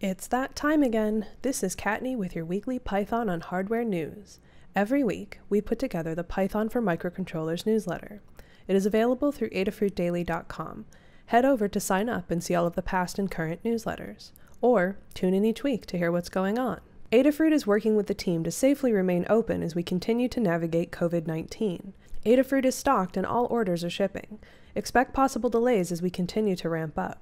It's that time again. This is Katney with your weekly Python on Hardware news. Every week, we put together the Python for Microcontrollers newsletter. It is available through adafruitdaily.com. Head over to sign up and see all of the past and current newsletters, or tune in each week to hear what's going on. Adafruit is working with the team to safely remain open as we continue to navigate COVID 19. Adafruit is stocked and all orders are shipping. Expect possible delays as we continue to ramp up.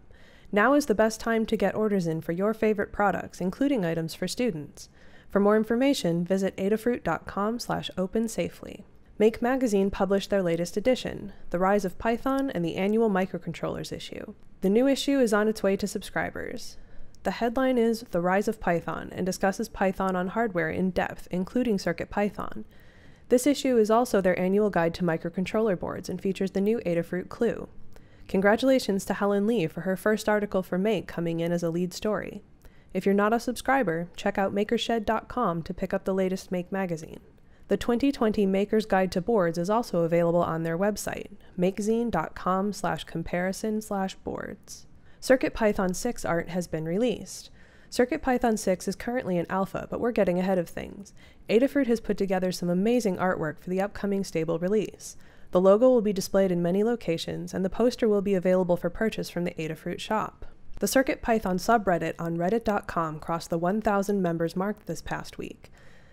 Now is the best time to get orders in for your favorite products, including items for students. For more information, visit adafruit.com slash opensafely. Make Magazine published their latest edition, The Rise of Python and the Annual Microcontrollers Issue. The new issue is on its way to subscribers. The headline is The Rise of Python and discusses Python on hardware in depth, including CircuitPython. This issue is also their annual guide to microcontroller boards and features the new Adafruit Clue. Congratulations to Helen Lee for her first article for Make coming in as a lead story. If you're not a subscriber, check out makershed.com to pick up the latest Make magazine. The 2020 Maker's Guide to Boards is also available on their website, makezine.com slash comparison slash boards. CircuitPython 6 art has been released. CircuitPython 6 is currently in alpha, but we're getting ahead of things. Adafruit has put together some amazing artwork for the upcoming stable release. The logo will be displayed in many locations, and the poster will be available for purchase from the Adafruit shop. The CircuitPython subreddit on reddit.com crossed the 1,000 members mark this past week.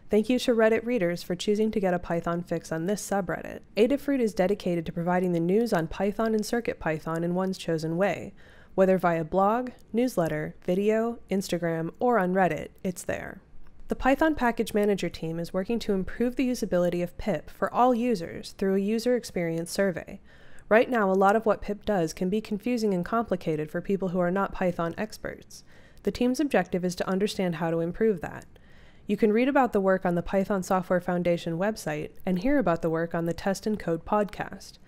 Thank you to Reddit readers for choosing to get a Python fix on this subreddit. Adafruit is dedicated to providing the news on Python and CircuitPython in one's chosen way. Whether via blog, newsletter, video, Instagram, or on Reddit, it's there. The Python Package Manager team is working to improve the usability of pip for all users through a user experience survey. Right now, a lot of what pip does can be confusing and complicated for people who are not Python experts. The team's objective is to understand how to improve that. You can read about the work on the Python Software Foundation website and hear about the work on the Test and Code podcast.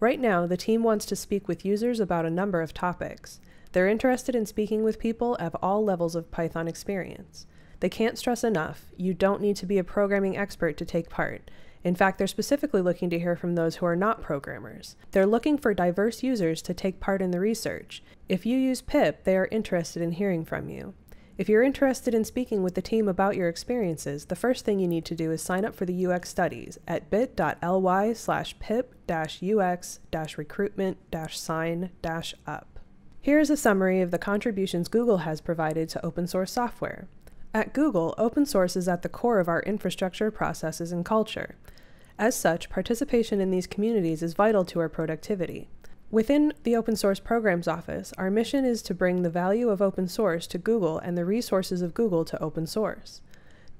Right now, the team wants to speak with users about a number of topics. They're interested in speaking with people of all levels of Python experience. They can't stress enough, you don't need to be a programming expert to take part. In fact, they're specifically looking to hear from those who are not programmers. They're looking for diverse users to take part in the research. If you use pip, they are interested in hearing from you. If you're interested in speaking with the team about your experiences, the first thing you need to do is sign up for the UX studies at bit.ly slash pip UX recruitment sign up. Here is a summary of the contributions Google has provided to open source software. At Google, open source is at the core of our infrastructure, processes, and culture. As such, participation in these communities is vital to our productivity. Within the Open Source Programs Office, our mission is to bring the value of open source to Google and the resources of Google to open source.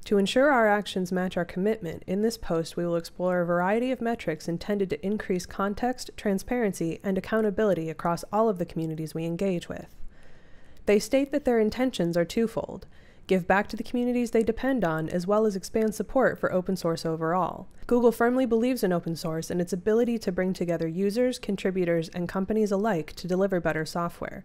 To ensure our actions match our commitment, in this post we will explore a variety of metrics intended to increase context, transparency, and accountability across all of the communities we engage with. They state that their intentions are twofold give back to the communities they depend on, as well as expand support for open source overall. Google firmly believes in open source and its ability to bring together users, contributors, and companies alike to deliver better software.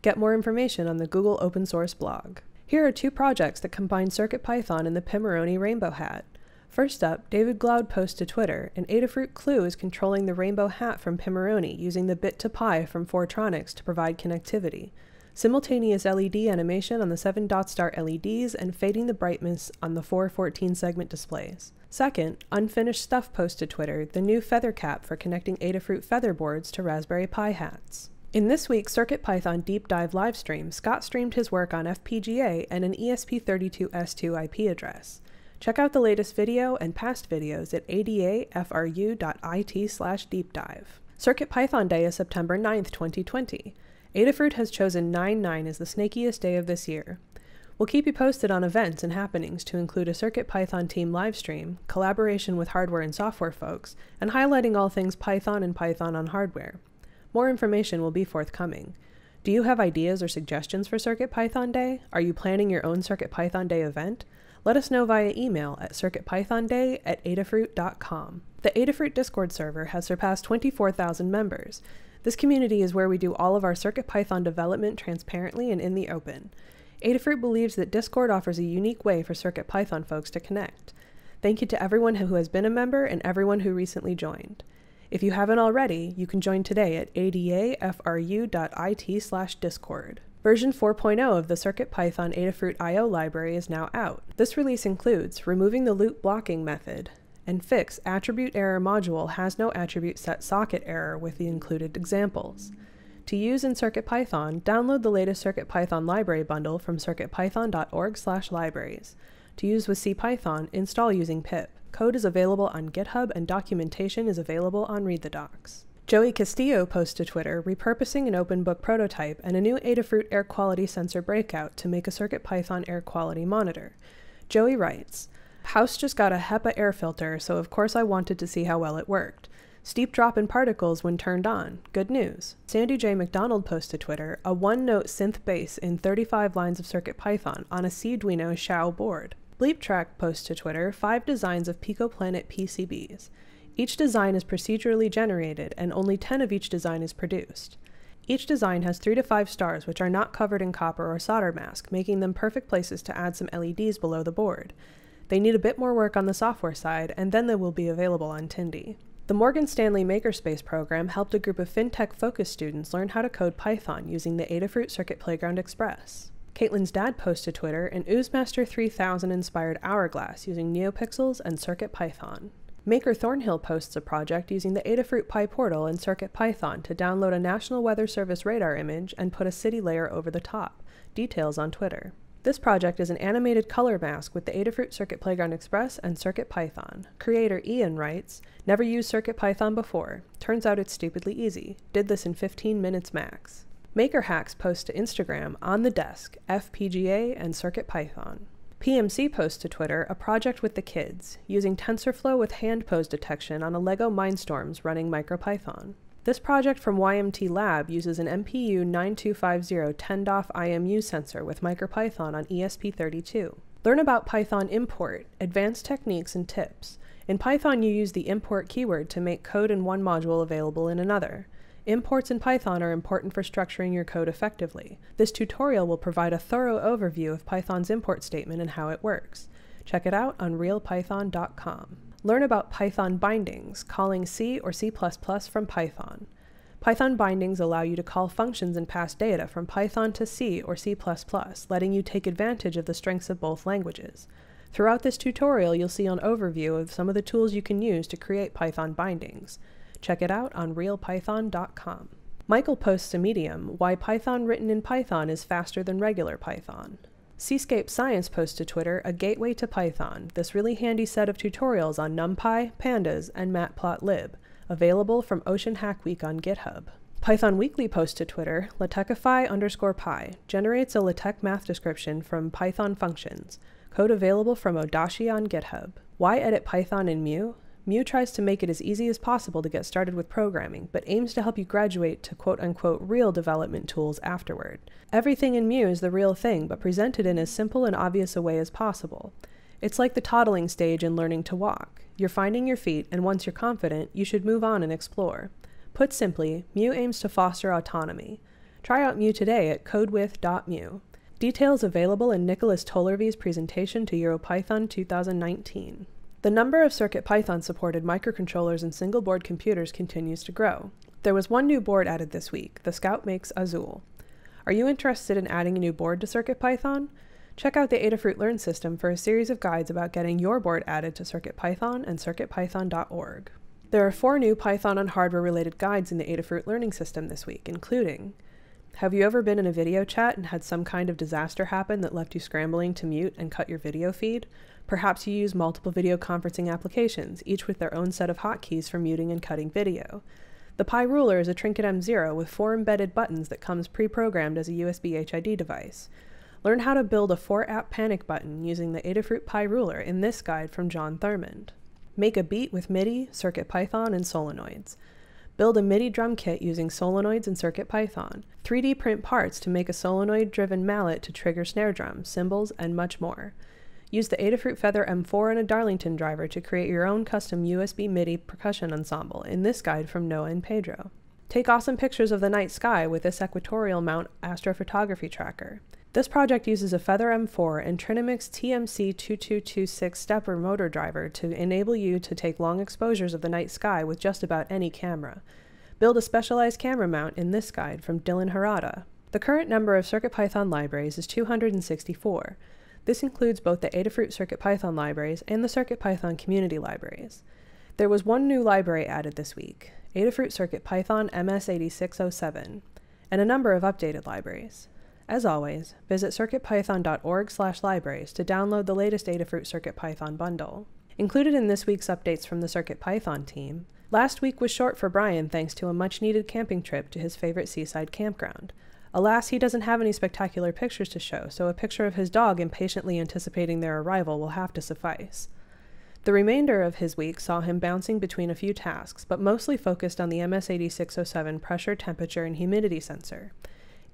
Get more information on the Google open source blog. Here are two projects that combine CircuitPython and the Pimoroni Rainbow Hat. First up, David Gloud posts to Twitter, and Adafruit Clue is controlling the Rainbow Hat from Pimoroni using the bit to pi from Fortronics to provide connectivity simultaneous LED animation on the 7 dot star LEDs and fading the brightness on the 414 segment displays. Second, Unfinished Stuff post to Twitter the new feather cap for connecting Adafruit feather boards to Raspberry Pi hats. In this week's CircuitPython Deep Dive livestream, Scott streamed his work on FPGA and an ESP32S2 IP address. Check out the latest video and past videos at adafru.it slash deepdive. CircuitPython Day is September 9th, 2020. Adafruit has chosen 9-9 as the snakiest day of this year. We'll keep you posted on events and happenings to include a CircuitPython team livestream, collaboration with hardware and software folks, and highlighting all things Python and Python on hardware. More information will be forthcoming. Do you have ideas or suggestions for CircuitPython Day? Are you planning your own CircuitPython Day event? Let us know via email at circuitpythonday at adafruit.com. The Adafruit Discord server has surpassed 24,000 members. This community is where we do all of our CircuitPython development transparently and in the open. Adafruit believes that Discord offers a unique way for CircuitPython folks to connect. Thank you to everyone who has been a member and everyone who recently joined. If you haven't already, you can join today at adafru.it slash discord. Version 4.0 of the CircuitPython Adafruit I.O. library is now out. This release includes removing the loop blocking method, and fix attribute error module has no attribute set socket error with the included examples. To use in CircuitPython, download the latest CircuitPython library bundle from circuitpython.org/libraries. To use with CPython, install using pip. Code is available on GitHub and documentation is available on Read the Docs. Joey Castillo posts to Twitter repurposing an open book prototype and a new Adafruit air quality sensor breakout to make a CircuitPython air quality monitor. Joey writes, House just got a HEPA air filter, so of course I wanted to see how well it worked. Steep drop in particles when turned on. Good news. Sandy J. McDonald posted Twitter a one note synth bass in 35 lines of Circuit Python on a Cduino Xiao board. Bleeptrack posts to Twitter five designs of PicoPlanet PCBs. Each design is procedurally generated, and only 10 of each design is produced. Each design has 3 to 5 stars which are not covered in copper or solder mask, making them perfect places to add some LEDs below the board. They need a bit more work on the software side, and then they will be available on Tindy. The Morgan Stanley Makerspace program helped a group of fintech-focused students learn how to code Python using the Adafruit Circuit Playground Express. Caitlin's dad posted Twitter an Oozemaster 3000 inspired hourglass using NeoPixels and CircuitPython. Maker Thornhill posts a project using the Adafruit Pi portal and CircuitPython to download a National Weather Service radar image and put a city layer over the top. Details on Twitter. This project is an animated color mask with the Adafruit Circuit Playground Express and Circuit Python. Creator Ian writes, Never used Circuit Python before. Turns out it's stupidly easy. Did this in 15 minutes max. Maker Hacks posts to Instagram on the desk, FPGA and Circuit Python. PMC posts to Twitter a project with the kids, using TensorFlow with hand pose detection on a LEGO Mindstorms running MicroPython. This project from YMT Lab uses an MPU 9250 dof IMU sensor with MicroPython on ESP32. Learn about Python import, advanced techniques and tips. In Python, you use the import keyword to make code in one module available in another. Imports in Python are important for structuring your code effectively. This tutorial will provide a thorough overview of Python's import statement and how it works. Check it out on realpython.com. Learn about Python bindings, calling C or C++ from Python. Python bindings allow you to call functions and pass data from Python to C or C++, letting you take advantage of the strengths of both languages. Throughout this tutorial, you'll see an overview of some of the tools you can use to create Python bindings. Check it out on realpython.com. Michael posts to Medium why Python written in Python is faster than regular Python. Seascape Science posts to Twitter a gateway to Python, this really handy set of tutorials on NumPy, Pandas, and Matplotlib, available from Ocean Hack Week on GitHub. Python Weekly posts to Twitter, latekify underscore py, generates a LaTeX math description from Python functions, code available from Odashi on GitHub. Why edit Python in Mu? Mew tries to make it as easy as possible to get started with programming, but aims to help you graduate to quote unquote real development tools afterward. Everything in Mew is the real thing, but presented in as simple and obvious a way as possible. It's like the toddling stage in learning to walk. You're finding your feet, and once you're confident, you should move on and explore. Put simply, Mew aims to foster autonomy. Try out Mew today at codewith.mew. Details available in Nicholas Tolervy's presentation to EuroPython 2019. The number of CircuitPython-supported microcontrollers and single-board computers continues to grow. There was one new board added this week, the Scout Makes Azul. Are you interested in adding a new board to CircuitPython? Check out the Adafruit Learn system for a series of guides about getting your board added to CircuitPython and circuitpython.org. There are four new Python on hardware related guides in the Adafruit learning system this week, including have you ever been in a video chat and had some kind of disaster happen that left you scrambling to mute and cut your video feed? Perhaps you use multiple video conferencing applications, each with their own set of hotkeys for muting and cutting video. The Pi Ruler is a Trinket M0 with four embedded buttons that comes pre-programmed as a USB HID device. Learn how to build a 4-app panic button using the Adafruit Pi Ruler in this guide from John Thurmond. Make a beat with MIDI, CircuitPython, and solenoids. Build a MIDI drum kit using solenoids and CircuitPython. 3D print parts to make a solenoid-driven mallet to trigger snare drums, cymbals, and much more. Use the Adafruit Feather M4 and a Darlington driver to create your own custom USB MIDI percussion ensemble in this guide from Noah and Pedro. Take awesome pictures of the night sky with this equatorial mount astrophotography tracker. This project uses a Feather M4 and Trinimix TMC2226 stepper motor driver to enable you to take long exposures of the night sky with just about any camera. Build a specialized camera mount in this guide from Dylan Harada. The current number of CircuitPython libraries is 264. This includes both the Adafruit CircuitPython libraries and the CircuitPython community libraries. There was one new library added this week, Adafruit CircuitPython MS8607, and a number of updated libraries. As always, visit circuitpython.org/libraries to download the latest Adafruit CircuitPython bundle. Included in this week's updates from the CircuitPython team, last week was short for Brian thanks to a much-needed camping trip to his favorite seaside campground. Alas, he doesn't have any spectacular pictures to show, so a picture of his dog impatiently anticipating their arrival will have to suffice. The remainder of his week saw him bouncing between a few tasks, but mostly focused on the MS8607 pressure, temperature, and humidity sensor.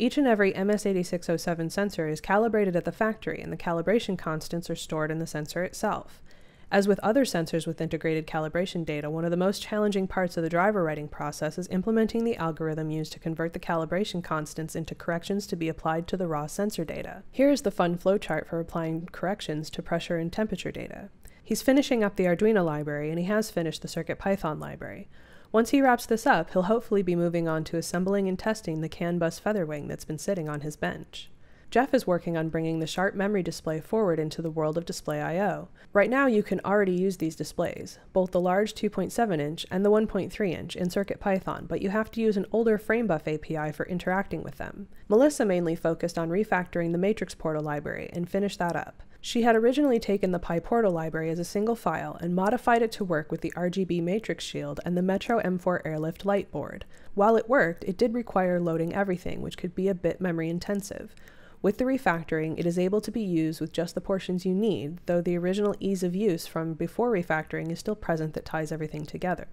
Each and every MS8607 sensor is calibrated at the factory, and the calibration constants are stored in the sensor itself. As with other sensors with integrated calibration data, one of the most challenging parts of the driver writing process is implementing the algorithm used to convert the calibration constants into corrections to be applied to the raw sensor data. Here is the fun flowchart for applying corrections to pressure and temperature data. He's finishing up the Arduino library, and he has finished the CircuitPython library. Once he wraps this up, he'll hopefully be moving on to assembling and testing the CAN bus feather wing that's been sitting on his bench. Jeff is working on bringing the Sharp Memory display forward into the world of Display I.O. Right now you can already use these displays, both the large 2.7-inch and the 1.3-inch in CircuitPython, but you have to use an older FrameBuff API for interacting with them. Melissa mainly focused on refactoring the Matrix Portal library and finished that up. She had originally taken the PyPortal library as a single file and modified it to work with the RGB matrix shield and the Metro M4 Airlift light board. While it worked, it did require loading everything, which could be a bit memory intensive. With the refactoring, it is able to be used with just the portions you need, though the original ease of use from before refactoring is still present that ties everything together.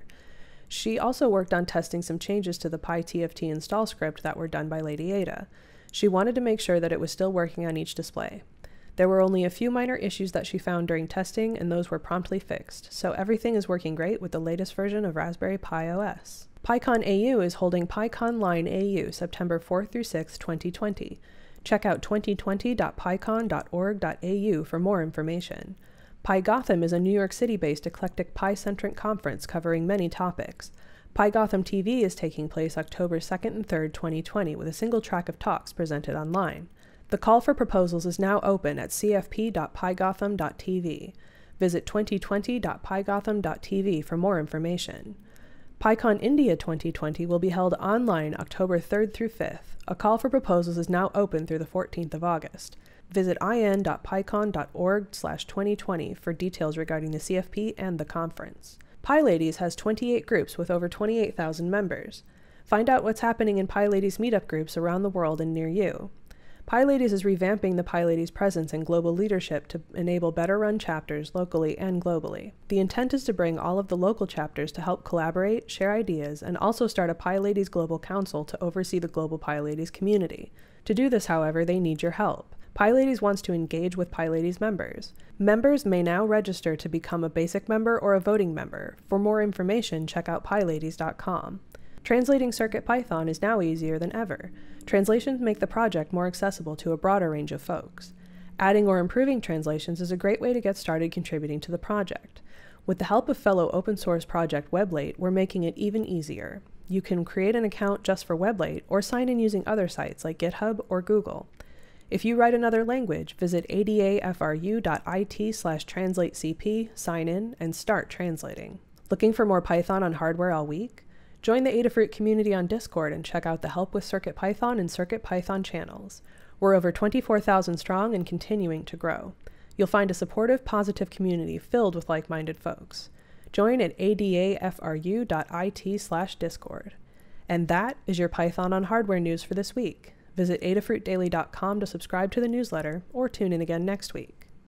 She also worked on testing some changes to the PyTFT install script that were done by Lady Ada. She wanted to make sure that it was still working on each display. There were only a few minor issues that she found during testing, and those were promptly fixed, so everything is working great with the latest version of Raspberry Pi OS. PyCon AU is holding PyCon Line AU September 4th through 6th, 2020. Check out 2020.pycon.org.au for more information. Pi Gotham is a New York City based eclectic Pi centric conference covering many topics. Pi Gotham TV is taking place October 2nd and 3rd, 2020, with a single track of talks presented online. The call for proposals is now open at cfp.pygotham.tv. Visit 2020.pygotham.tv for more information. PyCon India 2020 will be held online October 3rd through 5th. A call for proposals is now open through the 14th of August. Visit in.pycon.org/2020 for details regarding the CFP and the conference. PyLadies has 28 groups with over 28,000 members. Find out what's happening in PyLadies meetup groups around the world and near you. Pylades is revamping the Pylades presence and global leadership to enable better run chapters locally and globally. The intent is to bring all of the local chapters to help collaborate, share ideas, and also start a Pylades Global Council to oversee the global Pylades community. To do this, however, they need your help. Pylades wants to engage with Pylades members. Members may now register to become a basic member or a voting member. For more information, check out pylades.com. Translating CircuitPython is now easier than ever. Translations make the project more accessible to a broader range of folks. Adding or improving translations is a great way to get started contributing to the project. With the help of fellow open source project Weblate, we're making it even easier. You can create an account just for Weblate or sign in using other sites like GitHub or Google. If you write another language, visit adafru.it slash translatecp, sign in, and start translating. Looking for more Python on hardware all week? Join the Adafruit community on Discord and check out the Help with CircuitPython and CircuitPython channels. We're over 24,000 strong and continuing to grow. You'll find a supportive, positive community filled with like-minded folks. Join at adafru.it slash discord. And that is your Python on Hardware news for this week. Visit adafruitdaily.com to subscribe to the newsletter or tune in again next week.